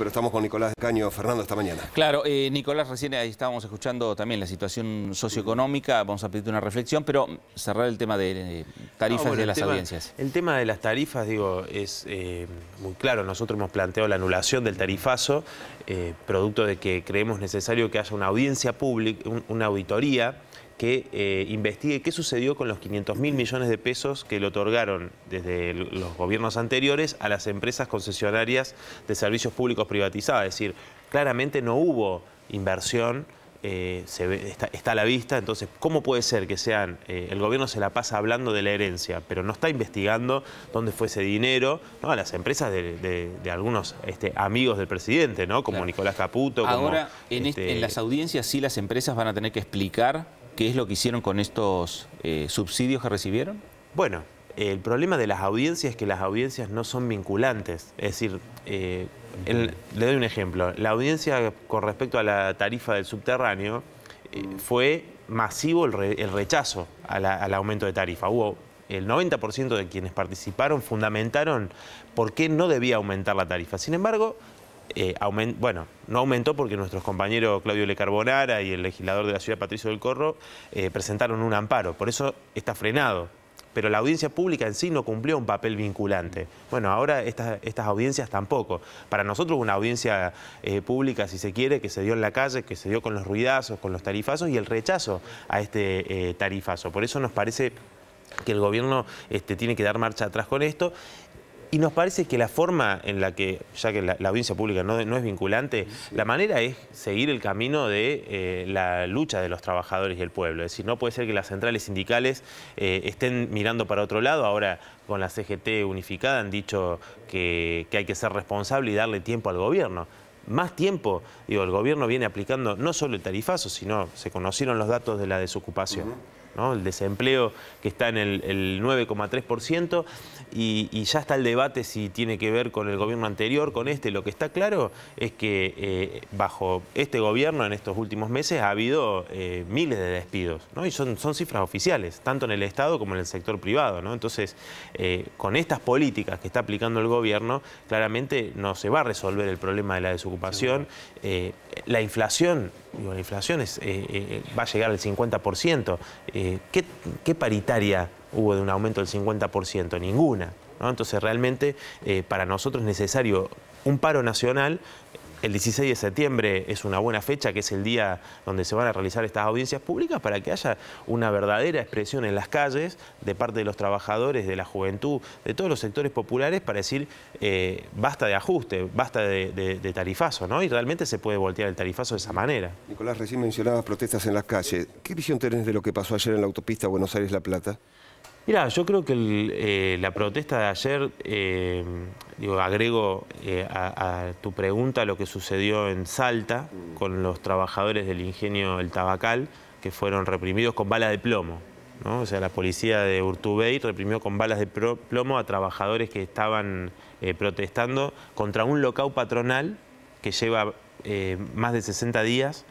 Pero estamos con Nicolás Caño Fernando esta mañana. Claro, eh, Nicolás, recién ahí estábamos escuchando también la situación socioeconómica, vamos a pedirte una reflexión, pero cerrar el tema de tarifas de las audiencias. El tema de las tarifas, digo, es eh, muy claro. Nosotros hemos planteado la anulación del tarifazo, eh, producto de que creemos necesario que haya una audiencia pública, una auditoría que eh, investigue qué sucedió con los 500 mil millones de pesos que le otorgaron desde los gobiernos anteriores a las empresas concesionarias de servicios públicos privatizados. Es decir, claramente no hubo inversión. Eh, está, a la vista, entonces, ¿cómo puede ser que sean, eh, el gobierno se la pasa hablando de la herencia, pero no está investigando dónde fue ese dinero, ¿no? a las empresas de, algunos este, amigos del presidente, ¿no? como Nicolás Caputo. Ahora, en este, las audiencias sí las empresas van a tener que explicar qué es lo que hicieron con estos eh, subsidios que recibieron? Bueno, el problema de las audiencias es que las audiencias no son vinculantes. Es decir, eh, le doy un ejemplo. La audiencia con respecto a la tarifa del subterráneo eh, fue masivo el, rechazo al aumento de tarifa. Hubo el 90% de quienes participaron fundamentaron por qué no debía aumentar la tarifa. Sin embargo, eh, bueno, no aumentó porque nuestros compañeros Claudio Le Carbonara y el legislador de la ciudad Patricio del Corro eh, presentaron un amparo, por eso está frenado. Pero la audiencia pública en sí no cumplió un papel vinculante. Bueno, ahora estas audiencias tampoco. Para nosotros una audiencia eh, pública, si se quiere, que se dio en la calle, que se dio con los ruidazos, con los tarifazos y el rechazo a este tarifazo. Por eso nos parece que el gobierno este, tiene que dar marcha atrás con esto y nos parece que la forma en la que, ya que la, audiencia pública no, es vinculante, la manera es seguir el camino de eh, la lucha de los trabajadores y el pueblo. Es decir, no puede ser que las centrales sindicales eh, estén mirando para otro lado. Ahora, con la CGT unificada, han dicho que, hay que ser responsable y darle tiempo al gobierno más tiempo. Digo, el gobierno viene aplicando no solo el tarifazo, sino se conocieron los datos de la desocupación. El desempleo que está en el, 9,3% y, ya está el debate si tiene que ver con el gobierno anterior, con este. Lo que está claro es que eh, bajo este gobierno en estos últimos meses ha habido eh, miles de despidos, Y son, cifras oficiales, tanto en el Estado como en el sector privado, Entonces, eh, con estas políticas que está aplicando el gobierno, claramente no se va a resolver el problema de la desocupación. la inflación, digo, la inflación va a llegar al 50%. ¿qué, paritaria hubo de un aumento del 50%? Ninguna. Entonces realmente eh, para nosotros es necesario un paro nacional el 16 de septiembre es una buena fecha, que es el día donde se van a realizar estas audiencias públicas, para que haya una verdadera expresión en las calles de parte de los trabajadores, de la juventud, de todos los sectores populares, para decir eh, basta de ajuste, basta de, de, tarifazo, ¿no? Y realmente se puede voltear el tarifazo de esa manera. Nicolás, recién mencionabas protestas en las calles. ¿Qué visión tenés de lo que pasó ayer en la autopista Buenos Aires-La Plata? Mira, yo creo que eh, la protesta de ayer, eh, digo, agrego eh, a, tu pregunta lo que sucedió en Salta con los trabajadores del ingenio El Tabacal, que fueron reprimidos con balas de plomo. O sea, la policía de Urtubey reprimió con balas de plomo a trabajadores que estaban protestando contra un locau patronal que lleva más de 60 días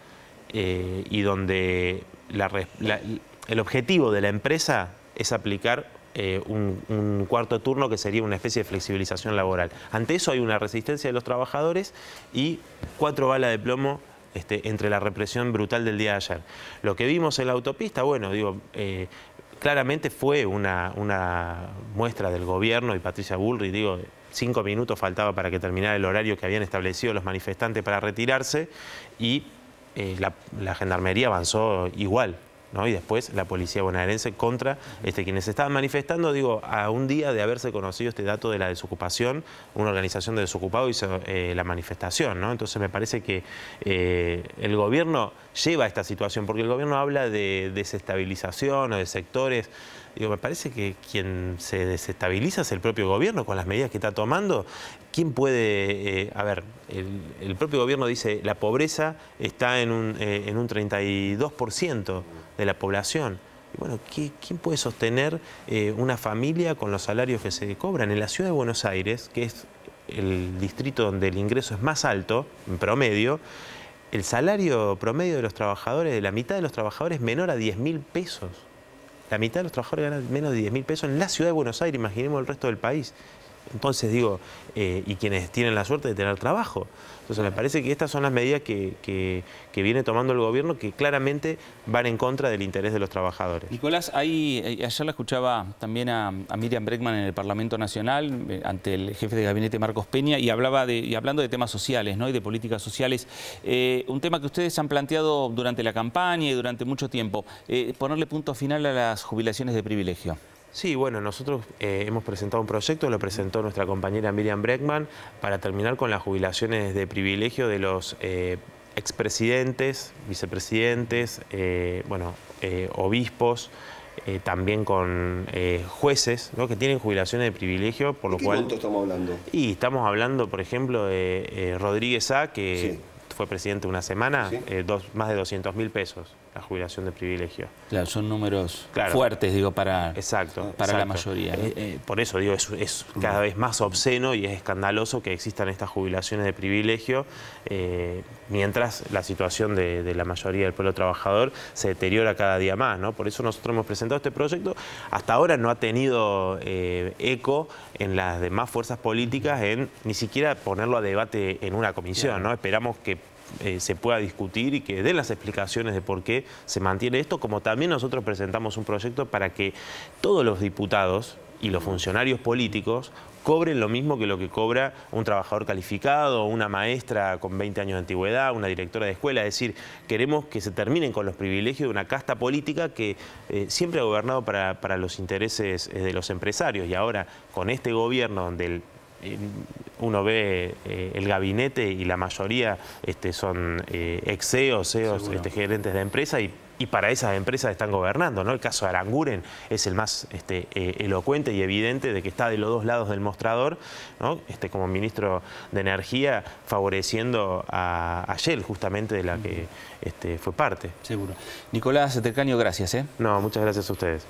y donde el objetivo de la empresa es aplicar eh, un, cuarto turno que sería una especie de flexibilización laboral. Ante eso hay una resistencia de los trabajadores y cuatro balas de plomo este, entre la represión brutal del día de ayer. Lo que vimos en la autopista, bueno, digo, eh, claramente fue una, muestra del gobierno y Patricia Bullrich, digo, cinco minutos faltaba para que terminara el horario que habían establecido los manifestantes para retirarse y eh, la gendarmería avanzó igual, y después la policía bonaerense contra este, quienes estaban manifestando, digo, a un día de haberse conocido este dato de la desocupación, una organización de desocupados hizo eh, la manifestación, ¿no? Entonces me parece que eh, el gobierno lleva esta situación, porque el gobierno habla de desestabilización o de sectores me parece que quien se desestabiliza es el propio gobierno con las medidas que está tomando. ¿Quién puede...? Eh, a ver, el, propio gobierno dice la pobreza está en un, 32% eh, de la población. bueno, ¿quién puede sostener eh, una familia con los salarios que se cobran? En la ciudad de Buenos Aires, que es el distrito donde el ingreso es más alto, en promedio, el salario promedio de los trabajadores, de la mitad de los trabajadores, es menor a 10 mil pesos. La mitad de los trabajadores ganan menos de 10 mil pesos en la ciudad de Buenos Aires, imaginemos el resto del país. Entonces digo, eh, y quienes tienen la suerte de tener trabajo. Entonces me parece que estas son las medidas que, viene tomando el gobierno que claramente van en contra del interés de los trabajadores. Nicolás, ahí, eh, ayer la escuchaba también a, Miriam Breckman en el Parlamento Nacional, eh, ante el jefe de gabinete Marcos Peña, y, hablaba y hablando de temas sociales ¿no? y de políticas sociales, un tema que ustedes han planteado durante la campaña y durante mucho tiempo, ponerle punto final a las jubilaciones de privilegio. Sí, bueno, nosotros eh, hemos presentado un proyecto, lo presentó nuestra compañera Miriam Breckman, para terminar con las jubilaciones de privilegio de los eh, expresidentes, vicepresidentes, eh, bueno, obispos, también con jueces ¿no? que tienen jubilaciones de privilegio, por lo cual... estamos hablando? Y estamos hablando, por ejemplo, de Rodríguez A, que fue presidente una semana, dos, más de 200 mil pesos jubilación de privilegio. Claro, son números fuertes, digo, para, exacto, para la mayoría. ¿eh? Eh, eh, por eso, digo, es, cada vez más obsceno y es escandaloso que existan estas jubilaciones de privilegio, mientras la situación de, de, la mayoría del pueblo trabajador se deteriora cada día más, ¿no? Por eso nosotros hemos presentado este proyecto. Hasta ahora no ha tenido eco en las demás fuerzas políticas en ni siquiera ponerlo a debate en una comisión, ¿no? Esperamos que eh, se pueda discutir y que den las explicaciones de por qué se mantiene esto, como también nosotros presentamos un proyecto para que todos los diputados y los funcionarios políticos cobren lo mismo que lo que cobra un trabajador calificado, una maestra con 20 años de antigüedad, una directora de escuela. Es decir, queremos que se terminen con los privilegios de una casta política que eh, siempre ha gobernado para, los intereses eh, de los empresarios. Y ahora, con este gobierno donde el uno ve eh, el gabinete y la mayoría este, son eh, ex CEOs, e este, gerentes de empresa y, para esas empresas están gobernando. ¿no? El caso de Aranguren es el más este, eh, elocuente y evidente de que está de los dos lados del mostrador, ¿no? este, como ministro de Energía, favoreciendo a, Shell, justamente de la que fue parte. Seguro. Nicolás tecanio, gracias. No, muchas gracias a ustedes.